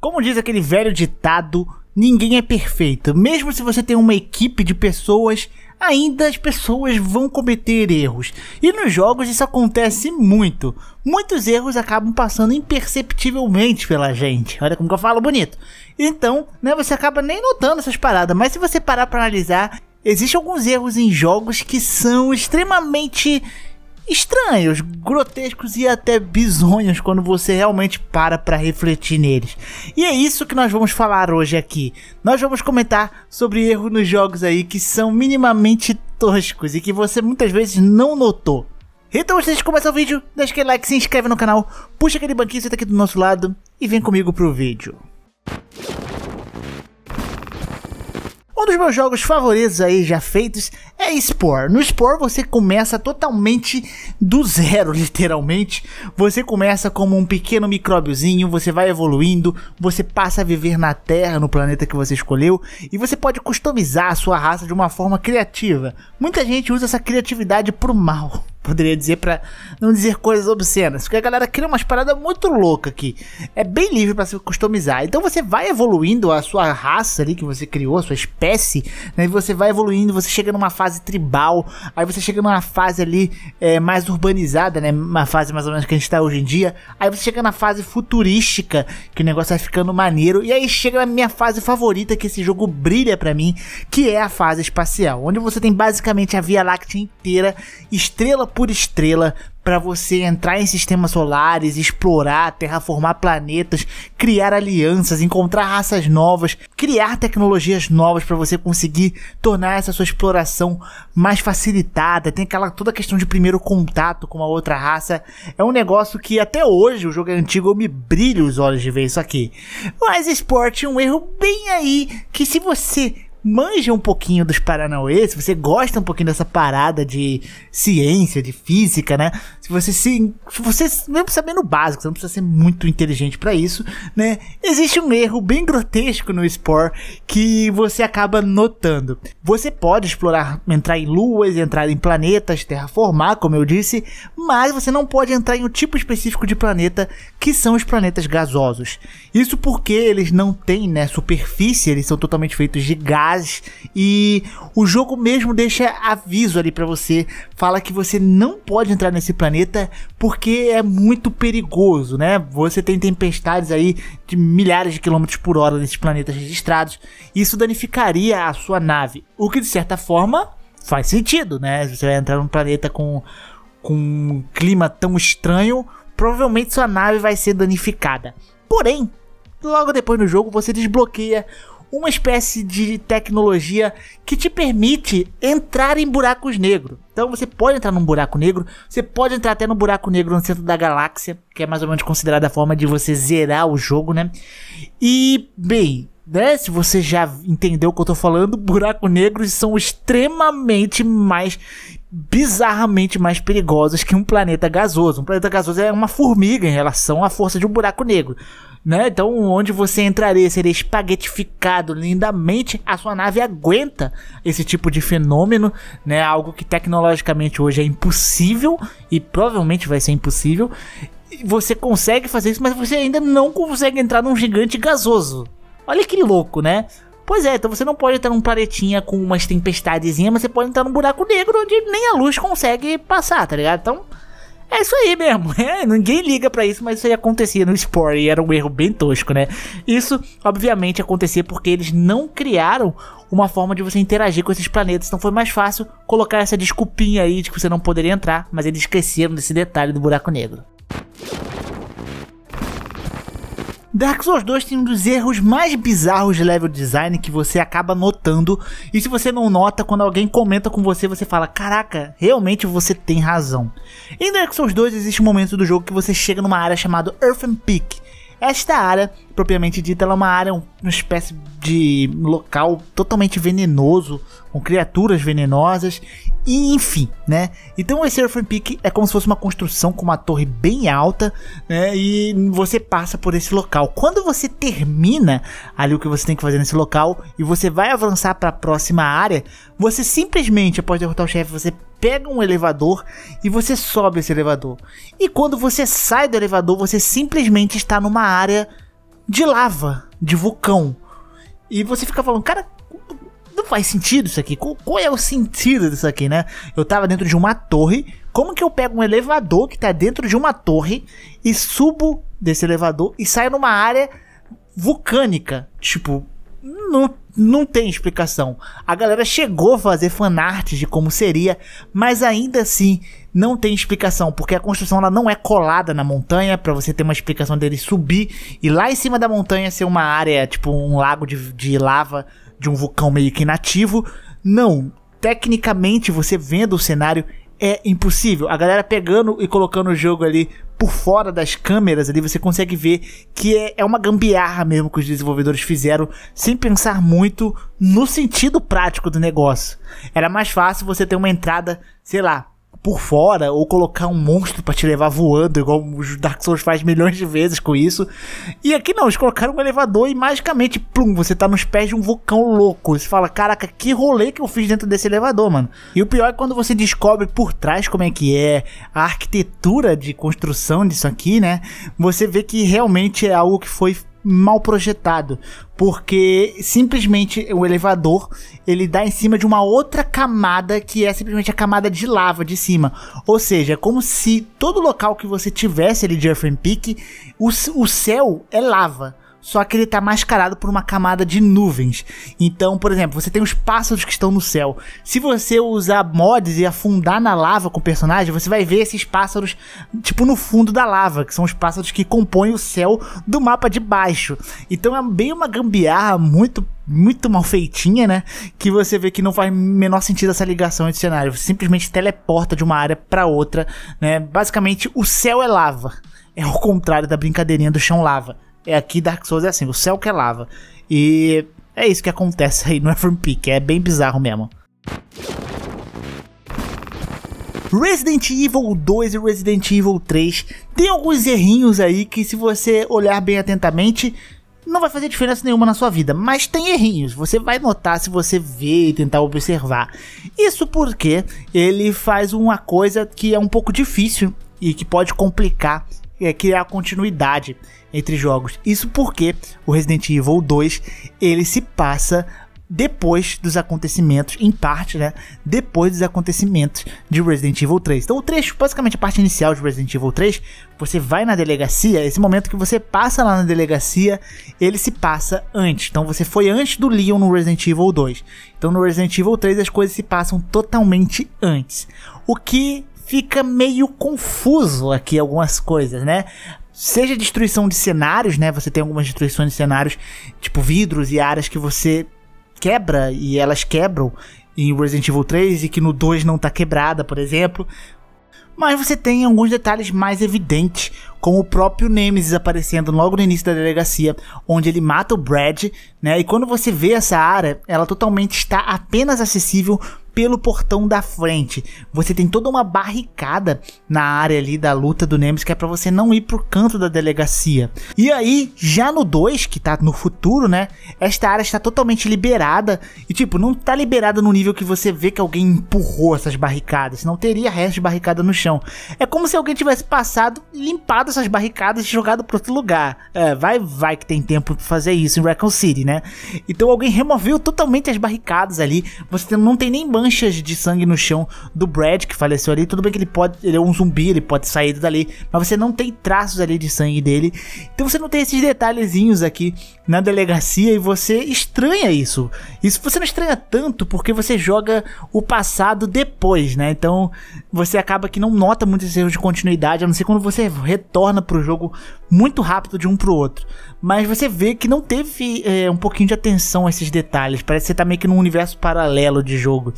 Como diz aquele velho ditado, ninguém é perfeito. Mesmo se você tem uma equipe de pessoas, ainda as pessoas vão cometer erros. E nos jogos isso acontece muito. Muitos erros acabam passando imperceptivelmente pela gente. Olha como que eu falo bonito. Então, né, você acaba nem notando essas paradas, mas se você parar para analisar, existem alguns erros em jogos que são extremamente estranhos, grotescos e até bizonhos quando você realmente para para refletir neles. E é isso que nós vamos falar hoje aqui. Nós vamos comentar sobre erros nos jogos aí que são minimamente toscos e que você muitas vezes não notou. Então, antes de começar o vídeo, deixa aquele like, se inscreve no canal, puxa aquele banquinho, senta aqui do nosso lado e vem comigo pro vídeo. Um dos meus jogos favoritos aí já feitos é Spore. No Spore você começa totalmente do zero, literalmente. Você começa como um pequeno micróbiozinho, você vai evoluindo, você passa a viver na Terra, no planeta que você escolheu, e você pode customizar a sua raça de uma forma criativa. Muita gente usa essa criatividade pro mal poderia dizer para não dizer coisas obscenas, porque a galera cria umas paradas muito louca aqui. É bem livre para se customizar. Então você vai evoluindo a sua raça ali que você criou, a sua espécie, né? E você vai evoluindo, você chega numa fase tribal, aí você chega numa fase ali é, mais urbanizada, né? Uma fase mais ou menos que a gente está hoje em dia. Aí você chega na fase futurística, que o negócio vai ficando maneiro, e aí chega na minha fase favorita que esse jogo brilha para mim, que é a fase espacial, onde você tem basicamente a Via Láctea inteira, estrela por estrela para você entrar em sistemas solares, explorar, terraformar planetas, criar alianças, encontrar raças novas, criar tecnologias novas para você conseguir tornar essa sua exploração mais facilitada. Tem aquela toda a questão de primeiro contato com uma outra raça. É um negócio que até hoje, o jogo é antigo, eu me brilho os olhos de ver isso aqui. Mas esporte é um erro bem aí que se você manja um pouquinho dos Paranauê, se você gosta um pouquinho dessa parada de ciência, de física, né? você se. Você, mesmo sabendo o básico, você não precisa ser muito inteligente para isso, né? Existe um erro bem grotesco no Spore que você acaba notando. Você pode explorar, entrar em luas, entrar em planetas, terraformar, como eu disse, mas você não pode entrar em um tipo específico de planeta que são os planetas gasosos. Isso porque eles não têm, né, superfície, eles são totalmente feitos de gases e o jogo mesmo deixa aviso ali para você, fala que você não pode entrar nesse planeta planeta porque é muito perigoso, né? Você tem tempestades aí de milhares de quilômetros por hora nesses planetas registrados. Isso danificaria a sua nave, o que de certa forma faz sentido, né? Se você vai entrar num planeta com, com um clima tão estranho, provavelmente sua nave vai ser danificada. Porém, logo depois no jogo você desbloqueia uma espécie de tecnologia que te permite entrar em buracos negros. Então você pode entrar num buraco negro, você pode entrar até no buraco negro no centro da galáxia, que é mais ou menos considerada a forma de você zerar o jogo, né? E, bem, né, se você já entendeu o que eu tô falando, buracos negros são extremamente mais bizarramente mais perigosos que um planeta gasoso. Um planeta gasoso é uma formiga em relação à força de um buraco negro né? Então, onde você entraria, seria espaguetificado lindamente, a sua nave aguenta esse tipo de fenômeno, né? Algo que tecnologicamente hoje é impossível e provavelmente vai ser impossível. Você consegue fazer isso, mas você ainda não consegue entrar num gigante gasoso. Olha que louco, né? Pois é, então você não pode entrar num planetinha com umas tempestadezinhas, mas você pode entrar num buraco negro onde nem a luz consegue passar, tá ligado? Então, é isso aí mesmo. É, ninguém liga para isso, mas isso aí acontecia no Spore e era um erro bem tosco, né? Isso, obviamente, acontecia porque eles não criaram uma forma de você interagir com esses planetas. Então foi mais fácil colocar essa desculpinha aí de que você não poderia entrar, mas eles esqueceram desse detalhe do buraco negro. Dark Souls 2 tem um dos erros mais bizarros de level design que você acaba notando. E se você não nota, quando alguém comenta com você, você fala: Caraca, realmente você tem razão. Em Dark Souls 2 existe um momento do jogo que você chega numa área chamada Earthen Peak. Esta área, propriamente dita, é uma área um uma espécie de local totalmente venenoso, com criaturas venenosas, e enfim, né? Então esse Earthworm Peak é como se fosse uma construção com uma torre bem alta, né? E você passa por esse local. Quando você termina ali o que você tem que fazer nesse local e você vai avançar para a próxima área, você simplesmente, após derrotar o chefe, você pega um elevador e você sobe esse elevador. E quando você sai do elevador, você simplesmente está numa área de lava, de vulcão. E você fica falando, cara, não faz sentido isso aqui. Qual, é o sentido disso aqui, né? Eu tava dentro de uma torre. Como que eu pego um elevador que tá dentro de uma torre e subo desse elevador e saio numa área vulcânica? Tipo, não, não tem explicação. A galera chegou a fazer fanarts de como seria, mas ainda assim não tem explicação, porque a construção ela não é colada na montanha para você ter uma explicação dele subir e lá em cima da montanha ser uma área, tipo um lago de, de lava de um vulcão meio que inativo. Não, tecnicamente você vendo o cenário, é impossível. A galera pegando e colocando o jogo ali por fora das câmeras ali, você consegue ver que é, é uma gambiarra mesmo que os desenvolvedores fizeram, sem pensar muito no sentido prático do negócio. Era mais fácil você ter uma entrada, sei lá, por fora ou colocar um monstro para te levar voando, igual os Dark Souls faz milhões de vezes com isso. E aqui não, eles colocaram um elevador e magicamente, plum, você tá nos pés de um vulcão louco. Você fala, caraca, que rolê que eu fiz dentro desse elevador, mano. E o pior é quando você descobre por trás como é que é a arquitetura de construção disso aqui, né? Você vê que realmente é algo que foi mal projetado, porque simplesmente o elevador ele dá em cima de uma outra camada que é simplesmente a camada de lava de cima, ou seja, é como se todo local que você tivesse ali de Earthen Peak, o, o céu é lava só que ele está mascarado por uma camada de nuvens. Então, por exemplo, você tem os pássaros que estão no céu. Se você usar mods e afundar na lava com o personagem, você vai ver esses pássaros, tipo, no fundo da lava, que são os pássaros que compõem o céu do mapa de baixo. Então é bem uma gambiarra muito muito mal feitinha, né? Que você vê que não faz menor sentido essa ligação entre cenário. Você simplesmente teleporta de uma área para outra, né? Basicamente, o céu é lava. É o contrário da brincadeirinha do chão lava. É aqui Dark Souls é assim, o céu que é lava. E é isso que acontece aí no Peak, é bem bizarro mesmo. Resident Evil 2 e Resident Evil 3 tem alguns errinhos aí que se você olhar bem atentamente não vai fazer diferença nenhuma na sua vida, mas tem errinhos, você vai notar se você ver e tentar observar. Isso porque ele faz uma coisa que é um pouco difícil e que pode complicar é, criar continuidade entre jogos. Isso porque o Resident Evil 2 ele se passa depois dos acontecimentos, em parte, né? Depois dos acontecimentos de Resident Evil 3. Então, o trecho, basicamente a parte inicial de Resident Evil 3, você vai na delegacia, esse momento que você passa lá na delegacia, ele se passa antes. Então, você foi antes do Leon no Resident Evil 2. Então, no Resident Evil 3, as coisas se passam totalmente antes. O que fica meio confuso aqui algumas coisas, né? Seja destruição de cenários, né? Você tem algumas destruições de cenários, tipo vidros e áreas que você quebra e elas quebram em Resident Evil 3 e que no 2 não tá quebrada, por exemplo. Mas você tem alguns detalhes mais evidentes, como o próprio Nemesis aparecendo logo no início da delegacia, onde ele mata o Brad, né? E quando você vê essa área, ela totalmente está apenas acessível pelo portão da frente. Você tem toda uma barricada na área ali da luta do Nemesis que é para você não ir pro canto da delegacia. E aí, já no 2, que tá no futuro, né? Esta área está totalmente liberada e tipo, não tá liberada no nível que você vê que alguém empurrou essas barricadas, não teria resto de barricada no chão. É como se alguém tivesse passado, limpado essas barricadas e jogado para outro lugar. É, vai, vai que tem tempo para fazer isso em Recon City, né? Então alguém removeu totalmente as barricadas ali. Você não tem nem banjo manchas de sangue no chão do Brad, que faleceu ali. Tudo bem que ele pode. Ele é um zumbi, ele pode sair dali. Mas você não tem traços ali de sangue dele. Então você não tem esses detalhezinhos aqui na delegacia e você estranha isso. Isso você não estranha tanto porque você joga o passado depois, né? Então você acaba que não nota muitos erros de continuidade, a não ser quando você retorna pro jogo muito rápido de um pro outro. Mas você vê que não teve é, um pouquinho de atenção a esses detalhes. Parece que você tá meio que num universo paralelo de jogo.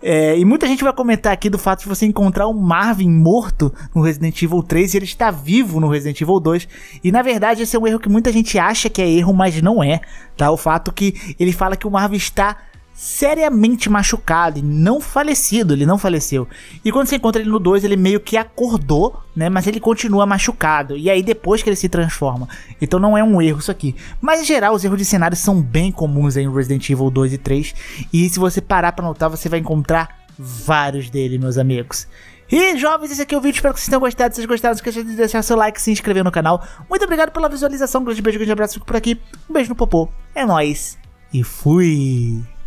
É, e muita gente vai comentar aqui do fato de você encontrar o Marvin morto no Resident Evil 3 e ele está vivo no Resident Evil 2. E na verdade esse é um erro que muita gente acha que é erro, mas verdade não é, tá? O fato que ele fala que o Marvel está seriamente machucado e não falecido, ele não faleceu. E quando você encontra ele no 2, ele meio que acordou, né, mas ele continua machucado. E aí depois que ele se transforma. Então não é um erro isso aqui. Mas em geral, os erros de cenário são bem comuns aí Resident Evil 2 e 3, e se você parar para notar, você vai encontrar vários dele, meus amigos. E jovens, esse aqui é o vídeo, espero que vocês tenham gostado. Se vocês gostaram, não esqueça de deixar seu like e se inscrever no canal. Muito obrigado pela visualização, um grande beijo, grande abraço, fico por aqui. Um beijo no popô, é nóis e fui!